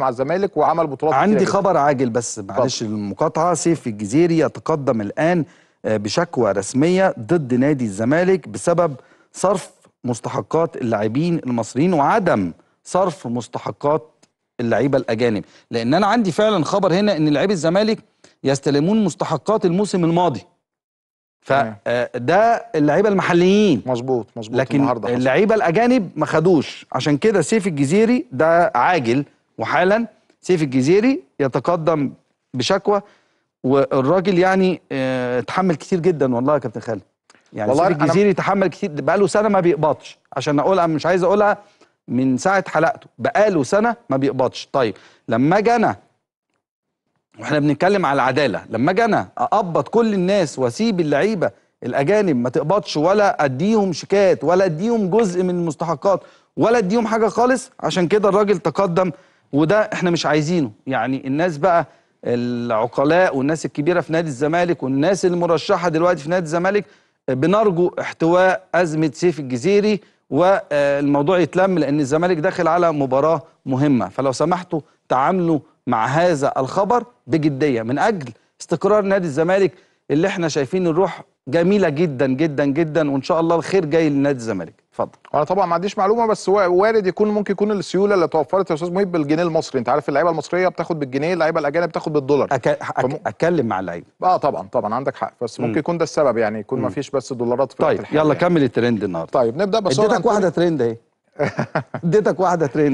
مع الزمالك وعمل بطولات عندي خبر عاجل بس معلش المقاطعه سيف الجزيري يتقدم الان آه، بشكوى رسميه ضد نادي الزمالك بسبب صرف مستحقات اللاعبين المصريين وعدم صرف مستحقات اللعيبه الاجانب لان انا عندي فعلا خبر هنا ان لعيبه الزمالك يستلمون مستحقات الموسم الماضي فده آه، اللعيبه المحليين مظبوط مظبوط لكن اللعيبه الاجانب ما خدوش عشان كده سيف الجزيري ده عاجل وحالا سيف الجزيري يتقدم بشكوى والراجل يعني آه، اتحمل كتير جدا والله يا كابتن خالد يعني والله سيف الجزيري تحمل كتير بقاله سنه ما بيقبضش عشان اقولها مش عايز اقولها من ساعه حلقته بقاله سنه ما بيقبضش طيب لما اجي انا واحنا بنتكلم على العداله لما اجي انا اقبض كل الناس واسيب اللعيبه الاجانب ما تقبضش ولا اديهم شيكات ولا اديهم جزء من المستحقات ولا اديهم حاجه خالص عشان كده الراجل تقدم وده احنا مش عايزينه يعني الناس بقى العقلاء والناس الكبيره في نادي الزمالك والناس المرشحه دلوقتي في نادي الزمالك بنرجو احتواء ازمه سيف الجزيري والموضوع يتلم لان الزمالك داخل على مباراه مهمه فلو سمحتوا تعاملوا مع هذا الخبر بجديه من اجل استقرار نادي الزمالك اللي احنا شايفين الروح جميله جدا جدا جدا وان شاء الله الخير جاي لنادي الزمالك اتفضل انا طبعا ما عنديش معلومه بس وارد يكون ممكن يكون السيوله اللي توفرت يا استاذ مهيب بالجنيه المصري انت عارف اللعيبه المصريه بتاخد بالجنيه اللعيبه الاجانب بتاخد بالدولار أك... أك... فم... اتكلم مع اللعيبه اه طبعا طبعا عندك حق بس ممكن يكون ده السبب يعني يكون ما فيش بس دولارات في طيب يلا يعني. كمل الترند النهارده طيب نبدا بس اديتك واحده ترند اهي اديتك واحده ترند